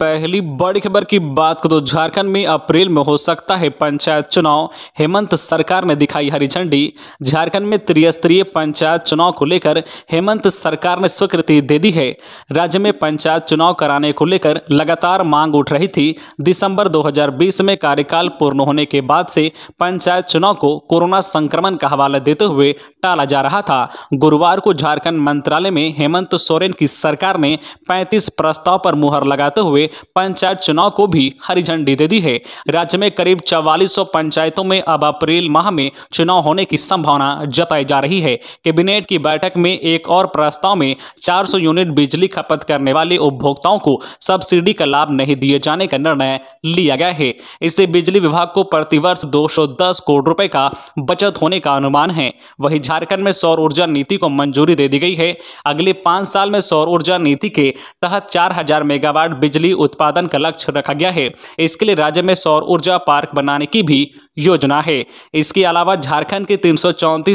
पहली बड़ी खबर की बात करो तो झारखंड में अप्रैल में हो सकता है पंचायत चुनाव हेमंत सरकार ने दिखाई हरी झंडी झारखंड में त्रिस्तरीय पंचायत चुनाव को लेकर हेमंत सरकार ने स्वीकृति दे दी है राज्य में पंचायत चुनाव कराने को लेकर लगातार मांग उठ रही थी दिसंबर 2020 में कार्यकाल पूर्ण होने के बाद से पंचायत चुनाव को कोरोना संक्रमण का हवाला देते हुए टाला जा रहा था गुरुवार को झारखंड मंत्रालय में हेमंत सोरेन की सरकार ने पैंतीस प्रस्ताव पर मुहर लगाते हुए पंचायत चुनाव को भी हरी झंडी दे दी है राज्य में करीब चवालीस पंचायतों में अब अप्रैल माह में चुनाव होने की संभावना जताई जा रही है कैबिनेट की बैठक में एक और प्रस्ताव में 400 यूनिट बिजली खपत करने वाले उपभोक्ताओं को सब्सिडी का लाभ नहीं दिए जाने का निर्णय लिया गया है इससे बिजली विभाग को प्रतिवर्ष दस करोड़ रुपए का बचत होने का अनुमान है वहीं झारखंड में सौर ऊर्जा नीति को मंजूरी दे दी गई है अगले पांच साल में सौर ऊर्जा नीति के तहत चार मेगावाट बिजली बिजली उत्पादन का लक्ष्य रखा गया है इसके लिए राज्य में सौर ऊर्जा पार्क बनाने की भी योजना है इसके अलावा झारखंड के तीन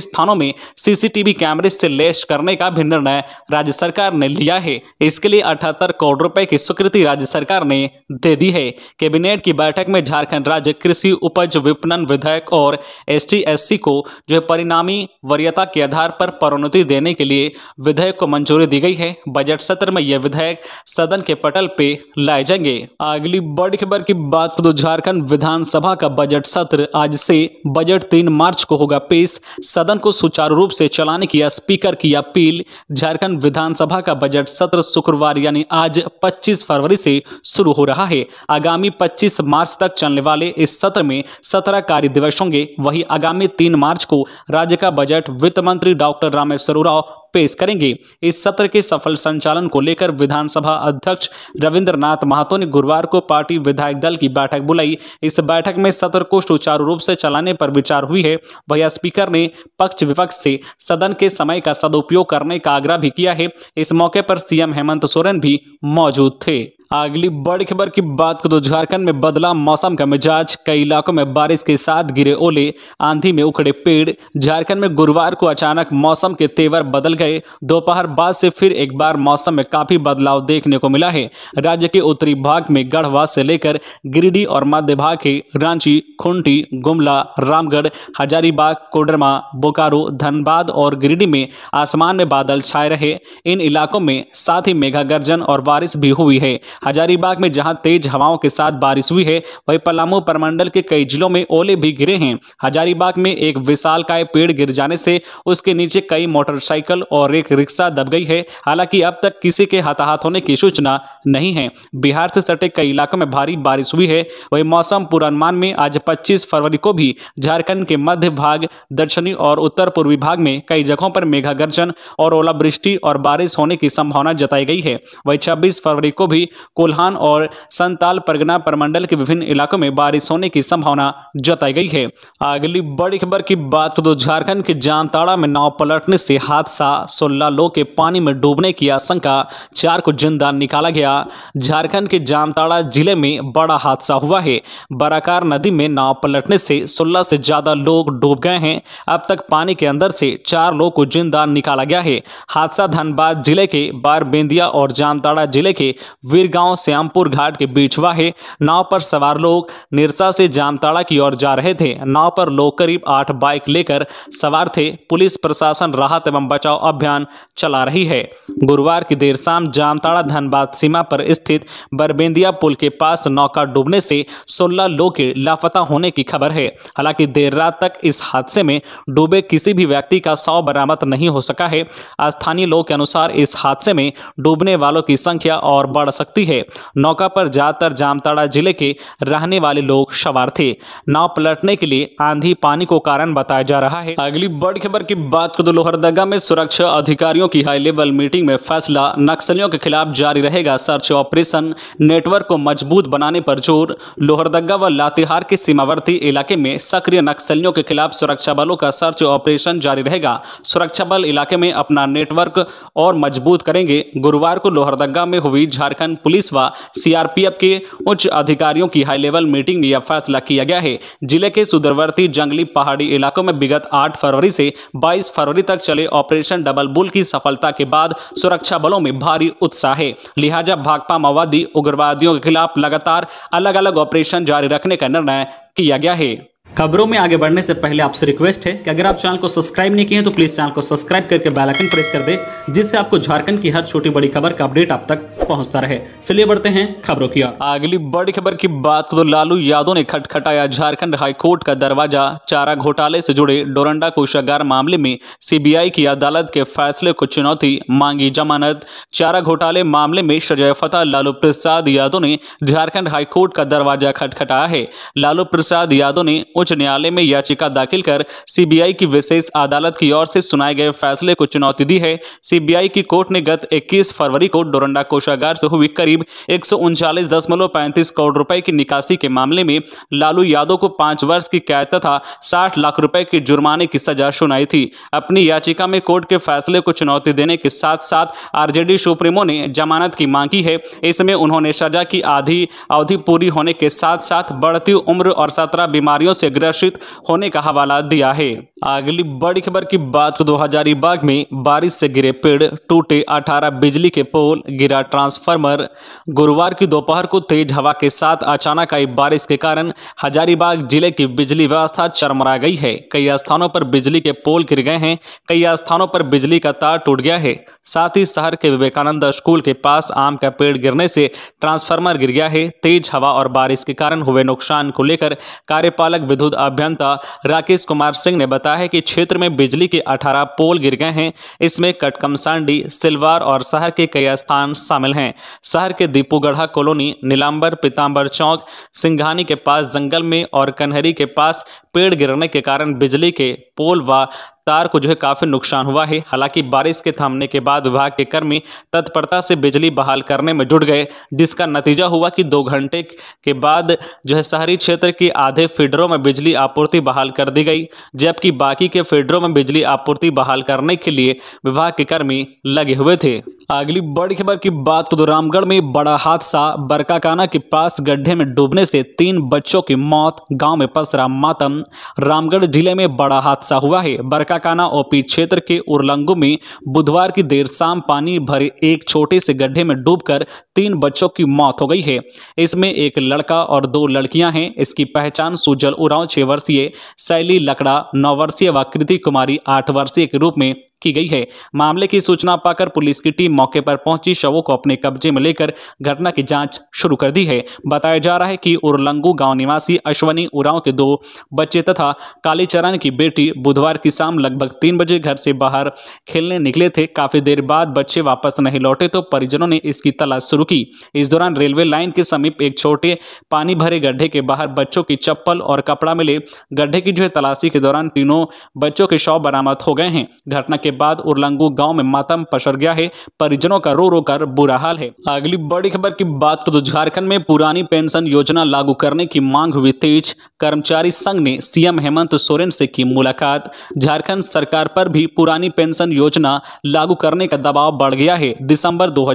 स्थानों में सीसीटीवी कैमरे से लेस करने का भी निर्णय राज्य सरकार ने लिया है इसके लिए अठहत्तर करोड़ रुपए की स्वीकृति राज्य सरकार ने दे दी है कैबिनेट की बैठक में झारखंड राज्य कृषि उपज विपणन विधेयक और एस टी को जो है परिणामी वरीयता के आधार पर परोन्नति देने के लिए विधेयक को मंजूरी दी गई है बजट सत्र में यह विधेयक सदन के पटल पे ल लाए जाएंगे अगली बड़ी खबर की बात करो तो झारखंड विधानसभा का बजट सत्र आज से बजट तीन मार्च को होगा पेश सदन को सुचारू रूप से चलाने की स्पीकर की अपील झारखंड विधानसभा का बजट सत्र शुक्रवार यानी आज 25 फरवरी से शुरू हो रहा है आगामी 25 मार्च तक चलने वाले इस सत्र में सत्रह कार्य दिवस होंगे वही आगामी तीन मार्च को राज्य का बजट वित्त मंत्री डॉक्टर रामेश्वर राव पेश करेंगे इस सत्र के सफल संचालन को लेकर विधानसभा अध्यक्ष रविंद्रनाथ महतो ने गुरुवार को पार्टी विधायक दल की बैठक बुलाई इस बैठक में सत्र को सुचारू रूप से चलाने पर विचार हुई है वह स्पीकर ने पक्ष विपक्ष से सदन के समय का सदुपयोग करने का आग्रह भी किया है इस मौके पर सीएम हेमंत सोरेन भी मौजूद थे अगली बड़ी खबर की बात करो झारखंड में बदला मौसम का मिजाज कई इलाकों में बारिश के साथ गिरे ओले आंधी में उखड़े पेड़ झारखंड में गुरुवार को अचानक मौसम के तेवर बदल गए दोपहर बाद से फिर एक बार मौसम में काफी बदलाव देखने को मिला है राज्य के उत्तरी भाग में गढ़वा से लेकर गिरिडीह और मध्य भाग के रांची खुंटी गुमला रामगढ़ हजारीबाग कोडरमा बोकारो धनबाद और गिरिडीह में आसमान में बादल छाए रहे इन इलाकों में साथ ही मेघा गर्जन और बारिश भी हुई है हजारीबाग में जहां तेज हवाओं के साथ बारिश हुई है वहीं पलामू परमंडल के कई जिलों में ओले भी गिरे हैं हजारीबाग में एक विशाल काय पेड़ गिर जाने से उसके नीचे कई मोटरसाइकिल और एक रिक्शा दब गई है हालांकि अब तक किसी के हताहत होने की सूचना नहीं है बिहार से सटे कई इलाकों में भारी बारिश हुई है वही मौसम पूर्वानुमान में आज पच्चीस फरवरी को भी झारखंड के मध्य भाग दक्षिणी और उत्तर पूर्वी भाग में कई जगहों पर मेघा गर्जन और ओलावृष्टि और बारिश होने की संभावना जताई गई है वही छब्बीस फरवरी को भी कोल्हान और संताल परगना परमंडल के विभिन्न इलाकों में बारिश होने की संभावना जताई गई है अगली बड़ी खबर की बात तो झारखंड के जामताड़ा में नाव पलटने से हादसा सोलह लोग के पानी में डूबने की आशंका चार को जिंदा निकाला गया झारखंड के जामताड़ा जिले में बड़ा हादसा हुआ है बराकार नदी में नाव पलटने से सोलह से ज्यादा लोग डूब गए हैं अब तक पानी के अंदर से चार लोग को जिंदा निकाला गया है हादसा धनबाद जिले के बारबेंदिया और जामताड़ा जिले के वीरगा गांव श्यामपुर घाट के हुआ है नाव पर सवार लोग निरसा से जामताड़ा की ओर जा रहे थे नाव पर लोग करीब आठ बाइक लेकर सवार थे पुलिस प्रशासन राहत एवं बचाव अभियान चला रही है गुरुवार की देर शाम जामताड़ा धनबाद सीमा पर स्थित बरबेंदिया पुल के पास नौका डूबने से सोलह लोग के लापता होने की खबर है हालांकि देर रात तक इस हादसे में डूबे किसी भी व्यक्ति का शव बरामद नहीं हो सका है स्थानीय लोग के अनुसार इस हादसे में डूबने वालों की संख्या और बढ़ सकती है है नौका पर ज़्यादातर जामताड़ा जिले के रहने वाले लोग सवार थे नाव पलटने के लिए आंधी पानी को कारण बताया जा रहा है अगली बड़ी खबर की बात कर दो तो लोहरदगा में सुरक्षा अधिकारियों की हाई लेवल मीटिंग में फैसला नक्सलियों के खिलाफ जारी रहेगा सर्च ऑपरेशन नेटवर्क को मजबूत बनाने पर जोर लोहरदगा व लातेहार के सीमावर्ती इलाके में सक्रिय नक्सलियों के खिलाफ सुरक्षा बलों का सर्च ऑपरेशन जारी रहेगा सुरक्षा बल इलाके में अपना नेटवर्क और मजबूत करेंगे गुरुवार को लोहरदगा में हुई झारखंड पुलिस पुलिस व सीआरपीएफ के उच्च अधिकारियों की हाई लेवल मीटिंग में यह फैसला किया गया है जिले के सुदूरवर्ती जंगली पहाड़ी इलाकों में विगत 8 फरवरी से 22 फरवरी तक चले ऑपरेशन डबल बुल की सफलता के बाद सुरक्षा बलों में भारी उत्साह है लिहाजा भाकपा माओवादी उग्रवादियों के खिलाफ लगातार अलग अलग ऑपरेशन जारी रखने का निर्णय किया गया है खबरों में आगे बढ़ने से पहले आपसे रिक्वेस्ट है कि अगर आप चैनल को सब्सक्राइब नहीं किए हैं तो प्लीज चैनल को सब्सक्राइब करके बेल आइकन प्रेस कर दें जिससे आपको झारखंड की हर छोटी बड़ी खबर का अपडेट आप तक पहुंचता रहे चलिए बढ़ते हैं खबरों की ओर अगली बड़ी खबर की बात तो लालू यादव ने खटखटाया झारखंड हाईकोर्ट का दरवाजा चारा घोटाले से जुड़े डोरंडा कोषागार मामले में सीबीआई की अदालत के फैसले को चुनौती मांगी जमानत चारा घोटाले मामले में सजय फतेह लालू प्रसाद यादव ने झारखंड हाईकोर्ट का दरवाजा खटखटाया है लालू प्रसाद यादव ने उच्च न्यायालय में याचिका दाखिल कर सीबीआई की विशेष अदालत की ओर से सुनाए गए फैसले को चुनौती दी है सीबीआई की कोर्ट ने गत 21 फरवरी को डोरंडा कोषागार कारागार से हुई करीब एक करोड़ रुपए की निकासी के मामले में लालू यादव को पांच वर्ष की कैद तथा साठ लाख रुपए की जुर्माने की सजा सुनाई थी अपनी याचिका में कोर्ट के फैसले को चुनौती देने के साथ साथ आरजेडी सुप्रीमो ने जमानत की मांग की है इसमें उन्होंने सजा की आधी अवधि पूरी होने के साथ साथ बढ़ती उम्र और सत्रह बीमारियों से ग्रसित होने का हवाला दिया है अगली बड़ी खबर की बात दो हजार में बारिश से गिरे पेड़ टूटे अठारह बिजली के पोल गिरा ट्रांस ट्रांसफार्मर गुरुवार की दोपहर को तेज हवा के साथ अचानक आई बारिश के कारण हजारीबाग जिले की बिजली व्यवस्था चरमरा गई है कई स्थानों पर बिजली के पोल गिर गए हैं कई स्थानों पर बिजली का तार टूट गया है साथ ही शहर के विवेकानंद स्कूल के पास आम का पेड़ गिरने से ट्रांसफार्मर गिर गया है तेज हवा और बारिश के कारण हुए नुकसान को लेकर कार्यपालक विद्युत अभियंता राकेश कुमार सिंह ने बताया कि क्षेत्र में बिजली के अठारह पोल गिर गए हैं इसमें कटकमसांडी सिलवार और शहर के कई स्थान शामिल हैं हैं शहर के दीपूगढ़ा कॉलोनी नीलाम्बर पीताम्बर चौक सिंघानी के पास जंगल में और कन्हरी के पास पेड़ गिरने के कारण बिजली के पोल व तार को जो है काफ़ी नुकसान हुआ है हालांकि बारिश के थमने के बाद विभाग के कर्मी तत्परता से बिजली बहाल करने में जुट गए जिसका नतीजा हुआ कि दो घंटे के बाद जो है शहरी क्षेत्र के आधे फीडरों में बिजली आपूर्ति बहाल कर दी गई जबकि बाकी के फीडरों में बिजली आपूर्ति बहाल करने के लिए विभाग के कर्मी लगे हुए थे अगली बड़ी खबर की बात तो रामगढ़ में बड़ा हादसा बरकाकाना के पास गड्ढे में डूबने से तीन बच्चों की मौत गांव में पसरा मातम रामगढ़ जिले में बड़ा हादसा हुआ है बरका काकाना ओपी क्षेत्र के उरलंगू में बुधवार की देर शाम पानी भरे एक छोटे से गड्ढे में डूबकर तीन बच्चों की मौत हो गई है इसमें एक लड़का और दो लड़कियां हैं इसकी पहचान सुजल उराव छह वर्षीय शैली लकड़ा नौ वर्षीय व कृति कुमारी आठ वर्षीय के रूप में की गई है मामले की सूचना पाकर पुलिस की टीम मौके पर पहुंची शवों को अपने कब्जे में लेकर घटना की जांच शुरू कर दी है बताया जा रहा है कि उरलंगू गांव निवासी अश्वनी उराव के दो बच्चे तथा कालीचरण की बेटी बुधवार की शाम लगभग तीन बजे घर से बाहर खेलने निकले थे काफी देर बाद बच्चे वापस नहीं लौटे तो परिजनों ने इसकी तलाश शुरू की इस दौरान रेलवे लाइन के समीप एक छोटे पानी भरे गड्ढे के बाहर बच्चों की चप्पल और कपड़ा मिले गड्ढे की जो है तलाशी के दौरान तीनों बच्चों के शव बरामद हो गए हैं घटना के के बाद उरलंगू गांव में मातम पसर गया है परिजनों का रो रो कर बुरा हाल है अगली बड़ी खबर की बात करो तो झारखंड में पुरानी पेंशन योजना लागू करने की मांग हुई तेज कर्मचारी संघ ने सीएम हेमंत सोरेन से की मुलाकात झारखंड सरकार पर भी पुरानी पेंशन योजना लागू करने का दबाव बढ़ गया है दिसंबर दो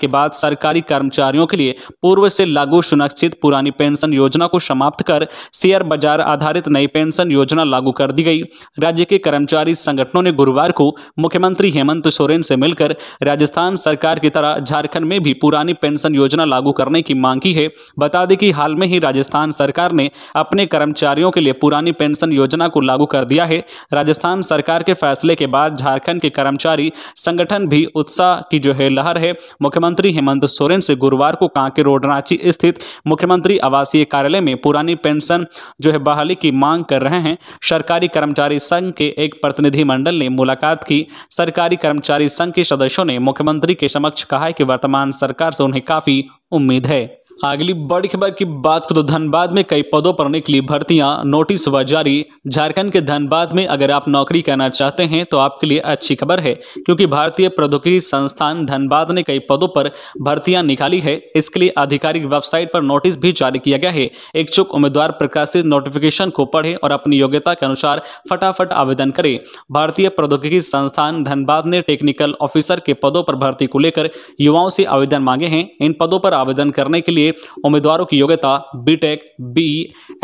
के बाद सरकारी कर्मचारियों के लिए पूर्व से लागू सुनिश्चित पुरानी पेंशन योजना को समाप्त कर शेयर बाजार आधारित नई पेंशन योजना लागू कर दी गई राज्य के कर्मचारी संगठनों ने गुरुवार को मुख्यमंत्री हेमंत सोरेन से मिलकर राजस्थान सरकार की तरह झारखंड में भी पुरानी पेंशन योजना लागू करने की मांग की है बता दें कि हाल में ही राजस्थान सरकार ने अपने कर्मचारियों के लिए पुरानी पेंशन योजना को लागू कर दिया है राजस्थान सरकार के फैसले के बाद झारखंड के कर्मचारी संगठन भी उत्साह की जो है लहर है मुख्यमंत्री हेमंत सोरेन से गुरुवार को कांके रोड रांची स्थित मुख्यमंत्री आवासीय कार्यालय में पुरानी पेंशन जो है बहाली की मांग कर रहे हैं सरकारी कर्मचारी संघ के एक प्रतिनिधिमंडल ने मुलाकात भारत की सरकारी कर्मचारी संघ के सदस्यों ने मुख्यमंत्री के समक्ष कहा है कि वर्तमान सरकार से उन्हें काफ़ी उम्मीद है अगली बड़ी खबर की बात करो तो धनबाद में कई पदों पर निकली भर्तियां नोटिस व जारी झारखंड के धनबाद में अगर आप नौकरी करना चाहते हैं तो आपके लिए अच्छी खबर है क्योंकि भारतीय प्रौद्योगिकी संस्थान धनबाद ने कई पदों पर भर्तियां निकाली है इसके लिए आधिकारिक वेबसाइट पर नोटिस भी जारी किया गया है इच्छुक उम्मीदवार प्रकाशित नोटिफिकेशन को पढ़े और अपनी योग्यता के अनुसार फटाफट आवेदन करे भारतीय प्रौद्योगिकी संस्थान धनबाद ने टेक्निकल ऑफिसर के पदों पर भर्ती को लेकर युवाओं से आवेदन मांगे हैं इन पदों पर आवेदन करने के लिए उम्मीदवारों की योग्यता BTech B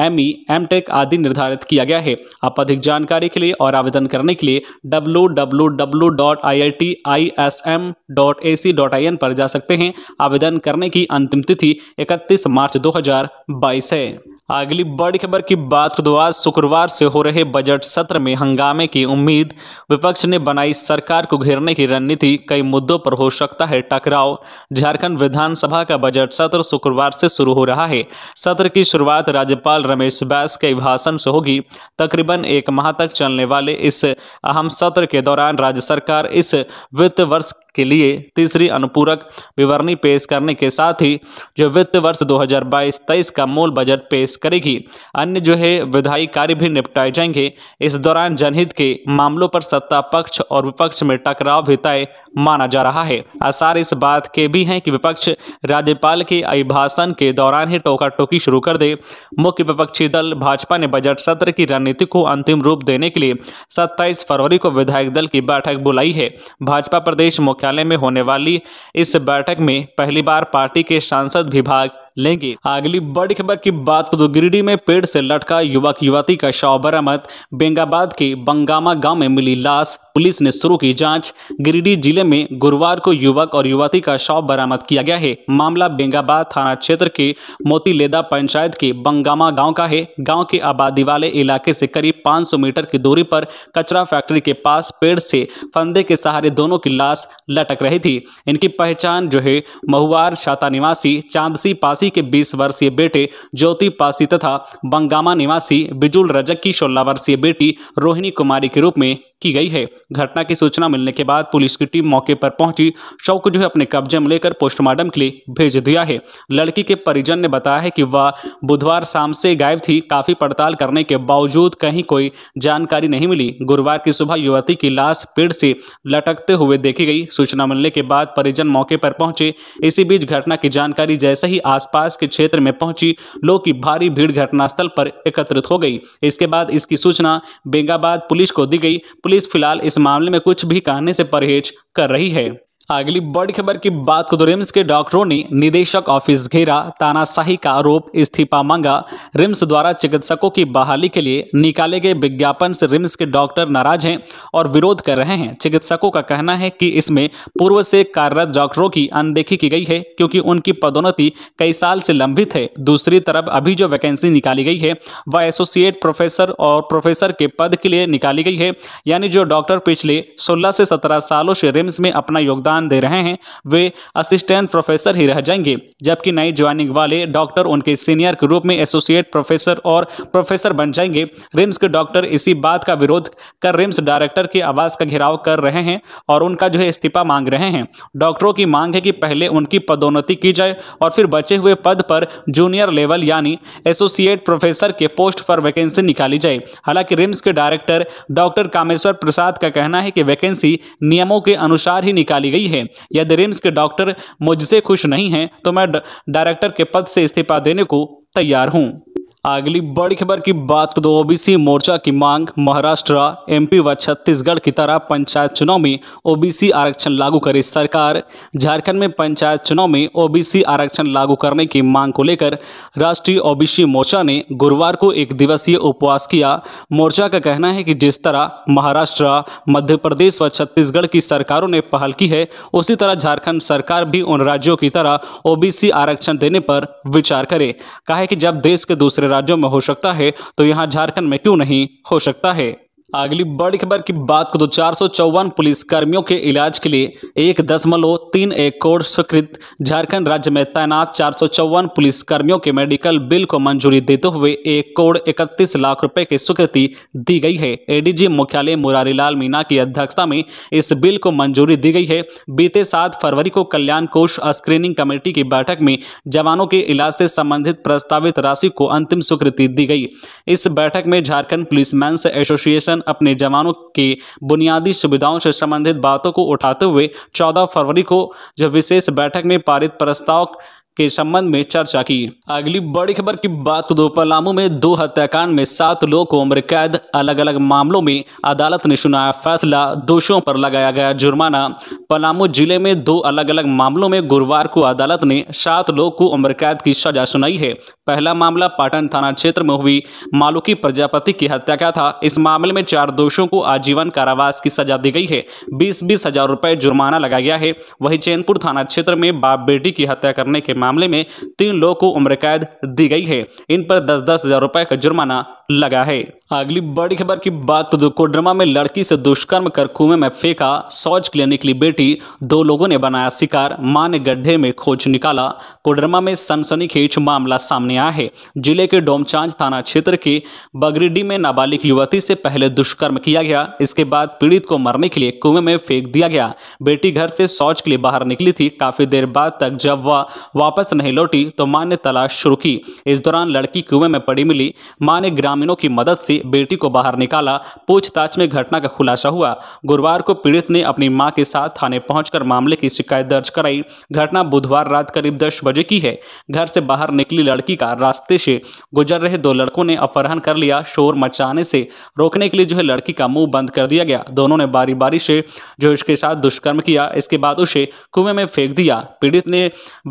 M E M tech आदि निर्धारित किया गया है आप अधिक जानकारी के लिए और आवेदन करने के लिए W W W dot I I T I S M dot A C dot I N पर जा सकते हैं आवेदन करने की अंतिम तिथि इकतीस मार्च दो हजार बाईस है अगली बड़ी खबर की बात करो आज शुक्रवार से हो रहे बजट सत्र में हंगामे की उम्मीद विपक्ष ने बनाई सरकार को घेरने की रणनीति कई मुद्दों पर हो सकता है टकराव झारखंड विधानसभा का बजट सत्र शुक्रवार से शुरू हो रहा है सत्र की शुरुआत राज्यपाल रमेश बैस के भाषण से होगी तकरीबन एक माह तक चलने वाले इस अहम सत्र के दौरान राज्य सरकार इस वित्त वर्ष के लिए तीसरी अनुपूरक विवरणी पेश करने के साथ ही जो वित्त वर्ष 2022-23 का मूल बजट पेश करेगी अन्य जो है विधायी कार्य भी निपटाए जाएंगे इस दौरान जनहित के मामलों पर सत्ता पक्ष और विपक्ष में टकराव भी तय माना जा रहा है आसार इस बात के भी हैं कि विपक्ष राज्यपाल के अभिभाषण के दौरान ही टोका टोकी शुरू कर दे मुख्य विपक्षी दल भाजपा ने बजट सत्र की रणनीति को अंतिम रूप देने के लिए सत्ताईस फरवरी को विधायक दल की बैठक बुलाई है भाजपा प्रदेश मुख्यालय में होने वाली इस बैठक में पहली बार पार्टी के सांसद विभाग लेंगे अगली बड़ी खबर की बात करो तो गिरिडीह में पेड़ से लटका युवक युवती का शव बरामद बेंगाबाद के बंगामा गांव में मिली लाश पुलिस ने शुरू की जांच गिरिडीह जिले में गुरुवार को युवक और युवती का शव बरामद किया गया है मामला बेंगाबाद थाना क्षेत्र के मोतीलेदा पंचायत के बंगामा गाँव का है गाँव के आबादी वाले इलाके से करीब पाँच मीटर की दूरी पर कचरा फैक्ट्री के पास पेड़ से फंदे के सहारे दोनों की लाश लटक रही थी इनकी पहचान जो है महुआर छाता निवासी चांदसी पासी पासी के बीस वर्षीय बेटे ज्योति पासी तथा बंगामा निवासी बिजुल रजक की सोलह वर्षीय बेटी रोहिणी कुमारी के रूप में की गई है घटना की सूचना मिलने के बाद पुलिस की टीम मौके पर पहुंची शव को जो है अपने कब्जे में लेकर पोस्टमार्टम के लिए भेज दिया है लड़की के परिजन ने बताया है कि वह बुधवार शाम से गायब थी काफ़ी पड़ताल करने के बावजूद कहीं कोई जानकारी नहीं मिली गुरुवार की सुबह युवती की लाश पेड़ से लटकते हुए देखी गई सूचना मिलने के बाद परिजन मौके पर पहुंचे इसी बीच घटना की जानकारी जैसे ही आसपास के क्षेत्र में पहुंची लोग की भारी भीड़ घटनास्थल पर एकत्रित हो गई इसके बाद इसकी सूचना बेंगाबाद पुलिस को दी गई पुलिस फिलहाल इस मामले में कुछ भी कहने से परहेज कर रही है अगली बड़ी खबर की बात को तो रिम्स के डॉक्टरों ने निदेशक ऑफिस घेरा तानाशाही का आरोप इस्तीफा मांगा रिम्स द्वारा चिकित्सकों की बहाली के लिए निकाले गए विज्ञापन से रिम्स के डॉक्टर नाराज हैं और विरोध कर रहे हैं चिकित्सकों का कहना है कि इसमें पूर्व से कार्यरत डॉक्टरों की अनदेखी की गई है क्योंकि उनकी पदोन्नति कई साल से लंबित है दूसरी तरफ अभी जो वैकेंसी निकाली गई है वह एसोसिएट प्रोफेसर और प्रोफेसर के पद के लिए निकाली गई है यानी जो डॉक्टर पिछले सोलह से सत्रह सालों से रिम्स में अपना योगदान योगदान दे रहे हैं वे असिस्टेंट प्रोफेसर ही रह जाएंगे जबकि नई ज्वाइनिंग वाले डॉक्टर उनके सीनियर के रूप में एसोसिएट प्रोफेसर और प्रोफेसर बन जाएंगे रिम्स के डॉक्टर इसी बात का विरोध कर रिम्स डायरेक्टर की आवाज का घेराव कर रहे हैं और उनका जो है इस्तीफा मांग रहे हैं डॉक्टरों की मांग है कि पहले उनकी पदोन्नति की जाए और फिर बचे हुए पद पर जूनियर लेवल यानी एसोसिएट प्रोफेसर के पोस्ट पर वैकेंसी निकाली जाए हालांकि रिम्स के डायरेक्टर डॉक्टर कामेश्वर प्रसाद का कहना है कि वैकेंसी नियमों के अनुसार ही निकाली गई है यदि रिम्स के डॉक्टर मुझसे खुश नहीं हैं तो मैं डायरेक्टर के पद से इस्तीफा देने को तैयार हूं अगली बड़ी खबर की बात दो तो ओबीसी मोर्चा की मांग महाराष्ट्र एमपी व छत्तीसगढ़ की तरह पंचायत चुनाव में ओबीसी आरक्षण लागू करे सरकार झारखंड में पंचायत चुनाव में ओबीसी आरक्षण लागू करने की मांग को लेकर राष्ट्रीय ओबीसी मोर्चा ने गुरुवार को एक दिवसीय उपवास किया मोर्चा का कहना है कि जिस तरह महाराष्ट्र मध्य प्रदेश व छत्तीसगढ़ की सरकारों ने पहल की है उसी तरह झारखंड सरकार भी उन राज्यों की तरह ओबीसी आरक्षण देने पर विचार करे कहा है कि जब देश के दूसरे राज्यों में हो सकता है तो यहाँ झारखंड में क्यों नहीं हो सकता है अगली बड़ी खबर की बात करो तो चार सौ चौवन पुलिसकर्मियों के इलाज के लिए एक दशमलव तीन एक करोड़ स्वीकृत झारखंड राज्य में तैनात चार सौ चौवन पुलिसकर्मियों के मेडिकल बिल को मंजूरी देते हुए एक करोड़ इकतीस लाख रुपए की स्वीकृति दी गई है एडीजी मुख्यालय मुरारीलाल मीना की अध्यक्षता में इस बिल को मंजूरी दी गई है बीते सात फरवरी को कल्याण कोष स्क्रीनिंग कमेटी की बैठक में जवानों के इलाज से संबंधित प्रस्तावित राशि को अंतिम स्वीकृति दी गई इस बैठक में झारखंड पुलिस मैं एसोसिएशन संगठन अपने जवानों की बुनियादी सुविधाओं से संबंधित बातों को उठाते हुए चौदह फरवरी को जो विशेष बैठक में पारित प्रस्ताव के संबंध में चर्चा की अगली बड़ी खबर की बात तो दो पलामू में दो हत्याकांड में सात लोगों को उम्र कैद अलग अलग मामलों में अदालत ने सुनाया फैसला दोषियों पर लगाया गया जुर्माना पलामू जिले में दो अलग अलग मामलों में गुरुवार को अदालत ने सात लोग को उम्र कैद की सजा सुनाई है पहला मामला पाटन थाना क्षेत्र में हुई मालुकी प्रजापति की हत्या का था इस मामले में चार दोषियों को आजीवन कारावास की सजा दी गई है बीस बीस हजार रुपए जुर्माना लगाया गया है वही चैनपुर थाना क्षेत्र में बाप बेटी की हत्या करने के मामले मामले में तीन लोगों को उम्र कैद दी गई है इन पर दस दस हजार रुपए का जुर्माना लगा है अगली बड़ी खबर की बात करूँ तो कोडरमा में लड़की से दुष्कर्म कर कुएं में फेंका शौच के लिए निकली बेटी दो लोगों ने बनाया शिकार मां ने गड्ढे में खोज निकाला कोडरमा में सनसनी खेच मामला सामने आया है जिले के डोमचांज थाना क्षेत्र के बगरीडी में नाबालिग युवती से पहले दुष्कर्म किया गया इसके बाद पीड़ित को मरने के लिए कुएं में फेंक दिया गया बेटी घर से शौच के लिए बाहर निकली थी काफी देर बाद तक जब वह वा वापस नहीं लौटी तो मां ने तलाश शुरू की इस दौरान लड़की कुएं में पड़ी मिली मां ने ग्रामीणों की मदद से बेटी को बाहर निकाला पूछताछ में घटना का खुलासा हुआ गुरुवार को पीड़ित ने अपनी मां के साथ थाने पहुंचकर मामले की शिकायत दर्ज कराई घटना बुधवार रात करीब दस बजे की है घर से बाहर निकली लड़की का रास्ते से गुजर रहे दो लड़कों ने अपहरण कर लिया शोर मचाने से रोकने के लिए जो है लड़की का मुंह बंद कर दिया गया दोनों ने बारी बारी से जो इसके साथ दुष्कर्म किया इसके बाद उसे कुएं में फेंक दिया पीड़ित ने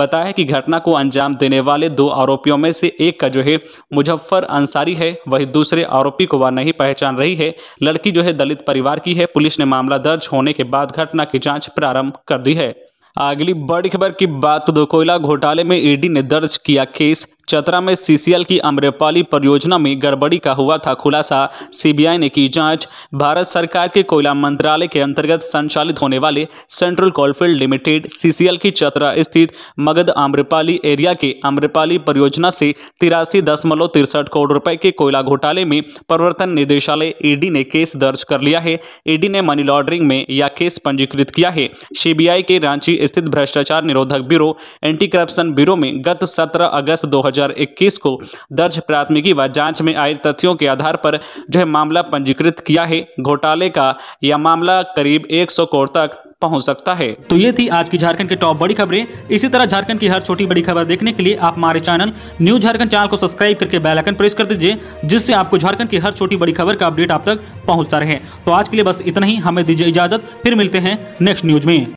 बताया कि घटना को अंजाम देने वाले दो आरोपियों में से एक का जो है मुजफ्फर अंसारी है वही दूसरे आरोपी को वह नहीं पहचान रही है लड़की जो है दलित परिवार की है पुलिस ने मामला दर्ज होने के बाद घटना की जाँच प्रारंभ कर दी है अगली बड़ी खबर की बात तो कोयला घोटाले में ईडी ने दर्ज किया केस चतरा में सीसीएल की अम्रपाली परियोजना में गड़बड़ी का हुआ था खुलासा सीबीआई ने की जांच भारत सरकार के कोयला मंत्रालय के अंतर्गत संचालित होने वाले सेंट्रल कोलफील्ड लिमिटेड सीसीएल की चतरा स्थित मगध आम्रपाली एरिया के आम्रपाली परियोजना से तिरासी दशमलव तिरसठ करोड़ रुपए के कोयला घोटाले में प्रवर्तन निदेशालय ईडी ने केस दर्ज कर लिया है ईडी ने मनी लॉन्ड्रिंग में यह केस पंजीकृत किया है सीबीआई के रांची स्थित भ्रष्टाचार निरोधक ब्यूरो एंटी करप्शन ब्यूरो में गत सत्रह अगस्त दो 2021 को दर्ज प्राथमिकी व जांच में आए तथ्यों के आधार पर जो है मामला पंजीकृत किया है घोटाले का यह मामला करीब 100 करोड़ तक पहुंच सकता है तो ये थी आज की झारखंड की टॉप बड़ी खबरें इसी तरह झारखंड की हर छोटी बड़ी खबर देखने के लिए आप हमारे चैनल न्यूज झारखंड चैनल को सब्सक्राइब करके बेल आइकन प्रेस कर दीजिए जिससे आपको झारखंड की हर छोटी बड़ी खबर का अपडेट आप तक पहुंचता रहे तो आज के लिए बस इतना ही हमें दीजिए इजाजत फिर मिलते हैं नेक्स्ट न्यूज में